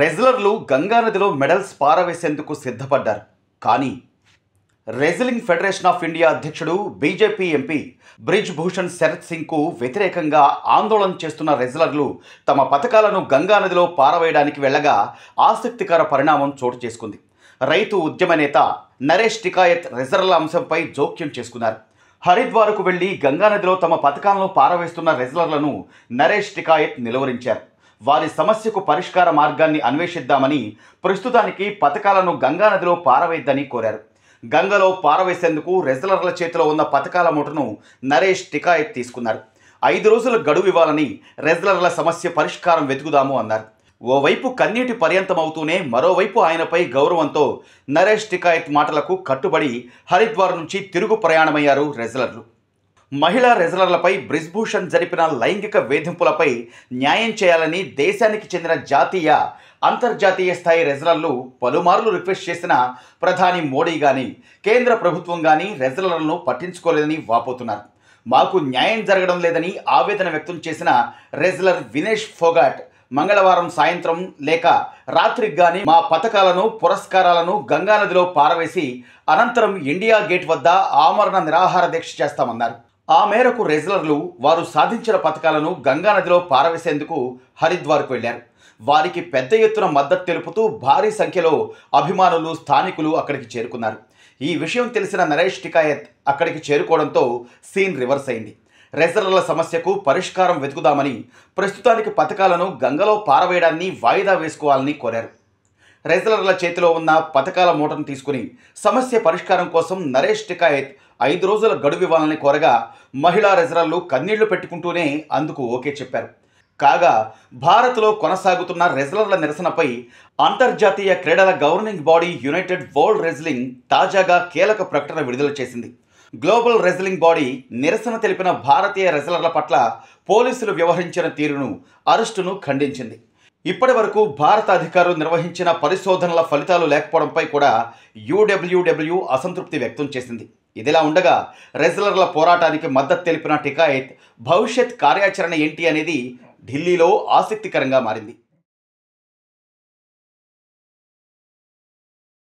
రెజ్లర్లు గంగానదిలో మెడల్స్ పారవేసేందుకు సిద్ధపడ్డారు కానీ రెజ్లింగ్ ఫెడరేషన్ ఆఫ్ ఇండియా అధ్యక్షుడు బీజేపీ ఎంపీ బ్రిజ్ భూషణ్ శరత్ సింగ్కు వ్యతిరేకంగా ఆందోళన చేస్తున్న రెజ్లర్లు తమ పథకాలను గంగానదిలో పారవేయడానికి వెళ్ళగా ఆసక్తికర పరిణామం చోటు చేసుకుంది రైతు ఉద్యమ నేత నరేష్ టికాయత్ రెజర్ల అంశంపై జోక్యం చేసుకున్నారు హరిద్వార్కు వెళ్లి గంగానదిలో తమ పథకాలను పారవేస్తున్న రెజ్లర్లను నరేష్ టికాయత్ నిలువరించారు వారి సమస్యకు పరిష్కార మార్గాన్ని అన్వేషిద్దామని ప్రస్తుతానికి పథకాలను గంగానదిలో పారవేద్దని కోరారు గంగలో పారవేసేందుకు రెజలర్ల చేతిలో ఉన్న పథకాల మూటను నరేష్ టికాయత్ తీసుకున్నారు ఐదు రోజుల గడువు ఇవ్వాలని రెజలర్ల సమస్య పరిష్కారం వెతుకుదాము అన్నారు ఓవైపు కన్నీటి పర్యంతమవుతూనే మరోవైపు ఆయనపై గౌరవంతో నరేష్ టికాయత్ మాటలకు కట్టుబడి హరిద్వార్ నుంచి తిరుగు ప్రయాణమయ్యారు రెజలర్లు మహిళా రెజలర్లపై బ్రిజ్భూషణ్ జరిపిన లైంగిక వేధింపులపై న్యాయం చేయాలని దేశానికి చెందిన జాతీయ అంతర్జాతీయ స్థాయి రెజలర్లు పలుమార్లు రిక్వెస్ట్ చేసిన ప్రధాని మోడీ కానీ కేంద్ర ప్రభుత్వం కానీ రెజలర్లను పట్టించుకోలేదని వాపోతున్నారు మాకు న్యాయం జరగడం లేదని ఆవేదన వ్యక్తం చేసిన రెజలర్ వినేష్ ఫోగాట్ మంగళవారం సాయంత్రం లేక రాత్రికి గాని మా పథకాలను పురస్కారాలను గంగానదిలో పారవేసి అనంతరం ఇండియా గేట్ వద్ద ఆమరణ నిరాహార దీక్ష చేస్తామన్నారు ఆ మేరకు రెజ్లర్లు వారు సాధించిన పథకాలను గంగానదిలో పారవేసేందుకు హరిద్వార్కు వెళ్లారు వారికి పెద్ద ఎత్తున మద్దతు తెలుపుతూ భారీ సంఖ్యలో అభిమానులు స్థానికులు అక్కడికి చేరుకున్నారు ఈ విషయం తెలిసిన నరేష్ టికాయత్ అక్కడికి చేరుకోవడంతో సీన్ రివర్స్ అయింది రెజర్ల సమస్యకు పరిష్కారం వెతుకుదామని ప్రస్తుతానికి పథకాలను గంగలో పారవేయడాన్ని వాయిదా వేసుకోవాలని కోరారు రైతుల చేతిలో ఉన్న పథకాల మూటను తీసుకుని సమస్య పరిష్కారం కోసం నరేష్ టికాయత్ ఐదు రోజుల గడువు ఇవ్వాలని కోరగా మహిళా రెజలర్లు కన్నీళ్లు పెట్టుకుంటూనే అందుకు ఓకే చెప్పారు కాగా భారత్లో కొనసాగుతున్న రెజలర్ల నిరసనపై అంతర్జాతీయ క్రీడల governing body united world wrestling తాజాగా కీలక ప్రకటన విడుదల చేసింది గ్లోబల్ రెజ్లింగ్ బాడీ నిరసన తెలిపిన భారతీయ రెజలర్ల పట్ల పోలీసులు వ్యవహరించిన తీరును అరెస్టును ఖండించింది ఇప్పటి వరకు భారత అధికారులు నిర్వహించిన పరిశోధనల ఫలితాలు లేకపోవడంపై కూడా యూడబ్ల్యూడబ్ల్యూ అసంతృప్తి వ్యక్తం చేసింది ఇదిలా ఉండగా రెజ్లర్ల పోరాటానికి మద్దతు తెలిపిన టికాయత్ భవిష్యత్ కార్యాచరణ ఏంటి అనేది ఢిల్లీలో ఆసక్తికరంగా మారింది